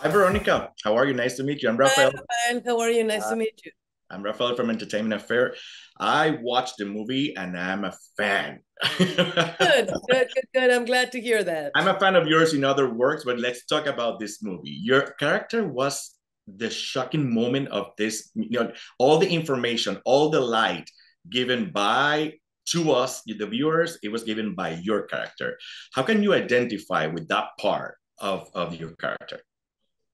Hi, Veronica. How are you? Nice to meet you. I'm Rafael. Hi, How are you? Nice uh, to meet you. I'm Rafael from Entertainment Affair. I watched the movie and I'm a fan. good, good, good, good. I'm glad to hear that. I'm a fan of yours in other works, but let's talk about this movie. Your character was the shocking moment of this, you know, all the information, all the light given by to us, the viewers, it was given by your character. How can you identify with that part of, of your character?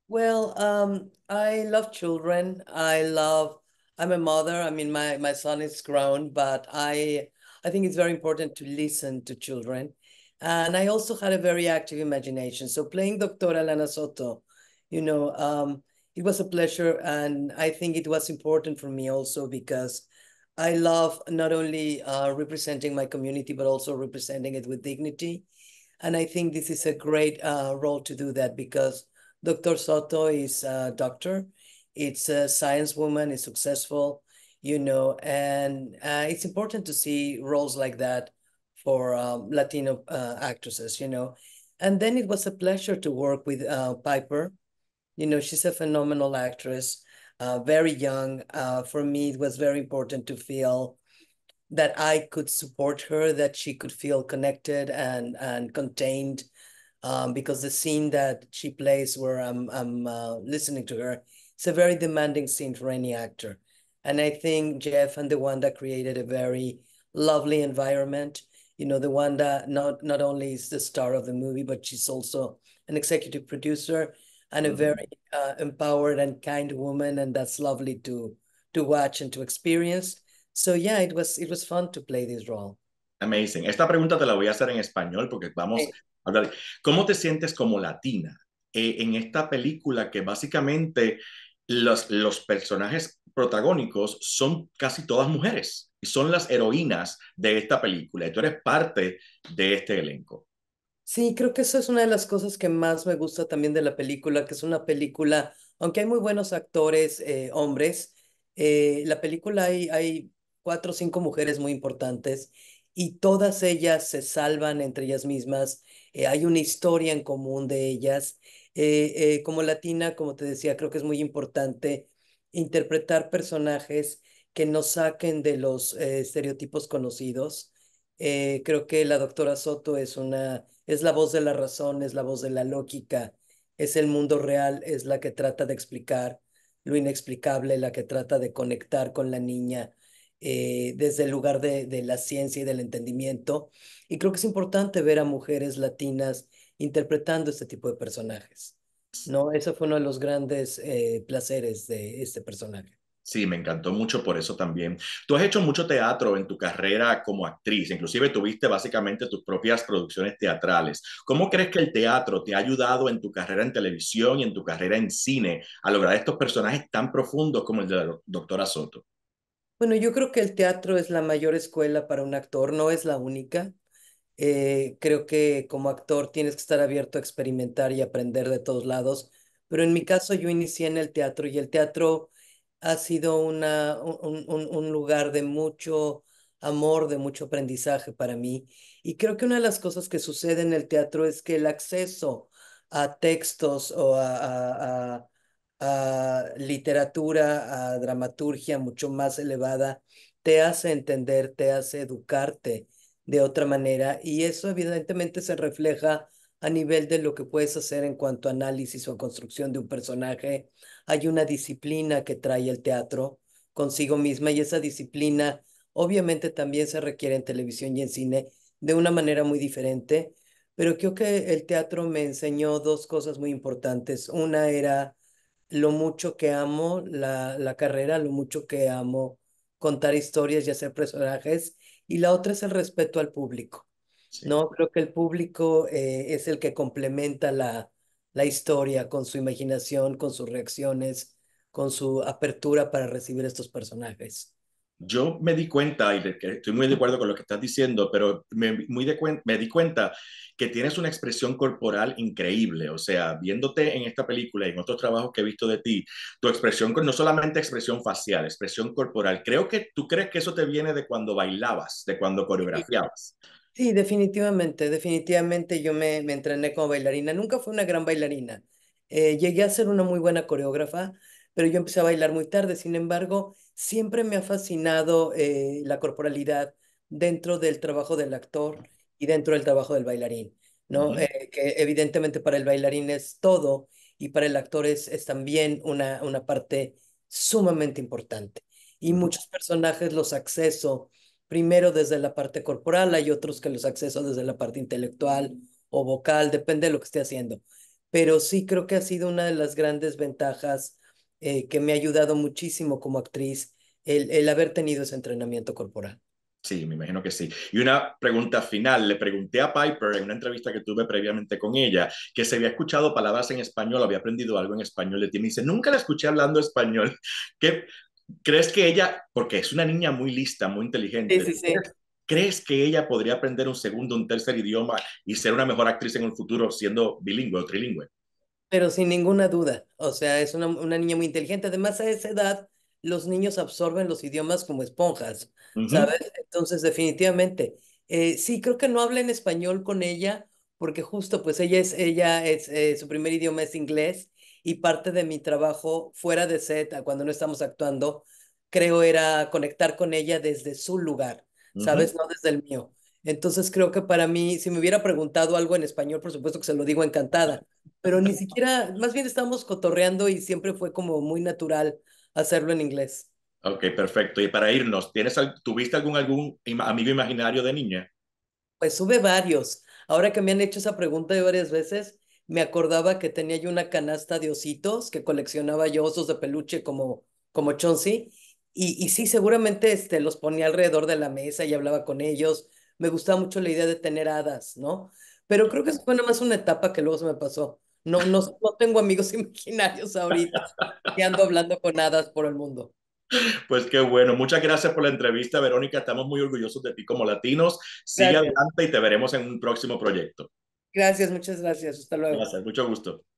Well, um, I love children. I love. I'm a mother. I mean, my my son is grown, but I I think it's very important to listen to children, and I also had a very active imagination. So playing Doctora Lana Soto, you know, um, it was a pleasure, and I think it was important for me also because I love not only uh, representing my community but also representing it with dignity, and I think this is a great uh, role to do that because Dr. Soto is a doctor. It's a science woman, It's successful, you know, and uh, it's important to see roles like that for um, Latino uh, actresses, you know. And then it was a pleasure to work with uh, Piper. You know, she's a phenomenal actress, uh, very young. Uh, for me, it was very important to feel that I could support her, that she could feel connected and, and contained um, because the scene that she plays where I'm, I'm uh, listening to her, it's a very demanding scene for any actor. And I think Jeff and the Wanda created a very lovely environment. You know, the Wanda not, not only is the star of the movie, but she's also an executive producer and a mm-hmm. very uh, empowered and kind woman. And that's lovely to, to watch and to experience. So yeah, it was, it was fun to play this role. Amazing. Esta pregunta te la voy a hacer en español porque vamos ¿Cómo te sientes como latina eh, en esta película que básicamente los, los personajes protagónicos son casi todas mujeres y son las heroínas de esta película y tú eres parte de este elenco? Sí, creo que eso es una de las cosas que más me gusta también de la película, que es una película, aunque hay muy buenos actores, eh, hombres, eh, la película hay, hay cuatro o cinco mujeres muy importantes y todas ellas se salvan entre ellas mismas. Eh, hay una historia en común de ellas. Eh, eh, como latina, como te decía, creo que es muy importante interpretar personajes que nos saquen de los estereotipos conocidos. creo que la doctora Soto es una, es la voz de la razón, es la voz de la lógica, es el mundo real, es la que trata de explicar lo inexplicable, la que trata de conectar con la niña, eh, desde el lugar de, la ciencia y del entendimiento. Y creo que es importante ver a mujeres latinas interpretando este tipo de personajes. No, ese fue uno de los grandes eh, placeres de este personaje. Sí, me encantó mucho por eso también. Tú has hecho mucho teatro en tu carrera como actriz, inclusive tuviste básicamente tus propias producciones teatrales. ¿Cómo crees que el teatro te ha ayudado en tu carrera en televisión y en tu carrera en cine a lograr estos personajes tan profundos como el de la doctora Soto? Bueno, yo creo que el teatro es la mayor escuela para un actor, no es la única. Eh, creo que como actor tienes que estar abierto a experimentar y aprender de todos lados, pero en mi caso yo inicié en el teatro y el teatro ha sido una, un, lugar de mucho amor, de mucho aprendizaje para mí. Y creo que una de las cosas que sucede en el teatro es que el acceso a textos o a, a a literatura, a dramaturgia mucho más elevada, te hace entender, te hace educarte de otra manera y eso evidentemente se refleja a nivel de lo que puedes hacer en cuanto a análisis o construcción de un personaje. Hay una disciplina que trae el teatro consigo misma y esa disciplina obviamente también se requiere en televisión y en cine de una manera muy diferente, pero creo que el teatro me enseñó dos cosas muy importantes. Una era lo mucho que amo la, carrera, lo mucho que amo contar historias y hacer personajes, y la otra es el respeto al público. No, creo que el público eh, es el que complementa la, la historia con su imaginación, con sus reacciones, con su apertura para recibir estos personajes yo me di cuenta, y estoy muy de acuerdo con lo que estás diciendo, pero me, di cuenta que tienes una expresión corporal increíble. O sea, viéndote en esta película y en otros trabajos que he visto de ti, tu expresión, no solamente expresión facial, expresión corporal. Creo que tú crees que eso te viene de cuando bailabas, de cuando coreografiabas. Sí, definitivamente, definitivamente yo me, entrené como bailarina. Nunca fui una gran bailarina. Eh, llegué a ser una muy buena coreógrafa pero yo empecé a bailar muy tarde. Sin embargo, siempre me ha fascinado eh, la corporalidad dentro del trabajo del actor y dentro del trabajo del bailarín, eh, que evidentemente para el bailarín es todo y para el actor es, también una, una parte sumamente importante. Y muchos personajes los acceso primero desde la parte corporal, hay otros que los acceso desde la parte intelectual o vocal, depende de lo que esté haciendo. Pero sí creo que ha sido una de las grandes ventajas eh, que me ha ayudado muchísimo como actriz el, haber tenido ese entrenamiento corporal. Sí, me imagino que sí. Y una pregunta final. Le pregunté a Piper en una entrevista que tuve previamente con ella que se había escuchado palabras en español, había aprendido algo en español de ti. Me dice, nunca la escuché hablando español. ¿Qué, ¿Crees que ella, porque es una niña muy lista, muy inteligente, ¿crees que ella podría aprender un segundo, un tercer idioma y ser una mejor actriz en el futuro siendo bilingüe o trilingüe? Pero sin ninguna duda, o sea, es una, niña muy inteligente. Además, a esa edad, los niños absorben los idiomas como esponjas, ¿sabes? Entonces, definitivamente. Eh, sí, creo que no habla en español con ella, porque justo, pues ella es, ella es, eh, su primer idioma es inglés, y parte de mi trabajo fuera de set, cuando no estamos actuando, creo era conectar con ella desde su lugar, ¿sabes? No desde el mío. Entonces creo que para mí, si me hubiera preguntado algo en español, por supuesto que se lo digo encantada, pero ni siquiera, más bien estábamos cotorreando y siempre fue como muy natural hacerlo en inglés. Ok, perfecto. Y para irnos, ¿tienes, ¿tuviste algún, algún amigo imaginario de niña? Pues tuve varios. Ahora que me han hecho esa pregunta varias veces, me acordaba que tenía yo una canasta de ositos que coleccionaba yo osos de peluche como, como Y, y sí, seguramente este, los ponía alrededor de la mesa y hablaba con ellos me gusta mucho la idea de tener hadas, ¿no? Pero creo que eso fue nada más una etapa que luego se me pasó. No, no, tengo amigos imaginarios ahorita que ando hablando con hadas por el mundo. Pues qué bueno, muchas gracias por la entrevista, Verónica. Estamos muy orgullosos de ti como latinos. Sigue adelante y te veremos en un próximo proyecto. Gracias, muchas gracias. Hasta luego. Gracias, mucho gusto.